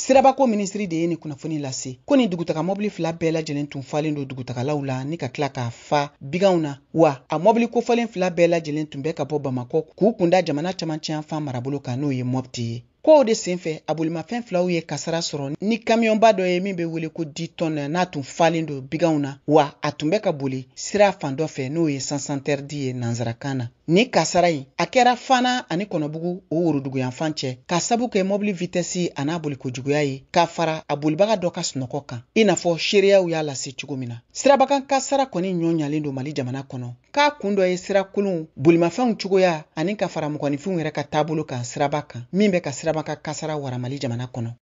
sirabako ko minisiri de ye ni kunnafoni lase ko ni dugutaga mɔbili fila bɛɛ lajɛlen tun falen do dugutagalaw la ni ka kila k'a fa biganw na wa a mɔbili kofɔlen fila bɛɛ lajɛlen tun bɛ ka bɔ bamakɔ k'u kunda jamana camacɛyan fan marabolo kan n'o ye mɔpti ye kow de sen fɛ a bolimafɛn filaw ye kasara sɔrɔ ni kamiyɔnba dɔ ye min be wele ko di ditɔn n'a tun falen don biganw na wa a tun bɛ ka boli sira fan dɔ fɛ n'o ye sansantɛrdi ye nansarakan na ni kasara ɲi a kɛra fana ani kɔnɔbugu o woroduguyanfan cɛ ka sabu kɛ mɔbili vitɛsi a n'a bolikojuguya ye k'a fara a bolibaga dɔ ka sunɔgɔ kan i n'a fɔ seereyaw y'a lase cogo min na sirabakan kasara kɔni ɲɔɲalen don mali jamana kɔnɔ k'a kun dɔ ye sira kolonw bolimafɛnw cogoya ani ka fara mɔgɔninfinw yɛrɛ ka taabolo kan siraba kan min bɛ ka sira dama ka kasara waramali jamana kɔnɔ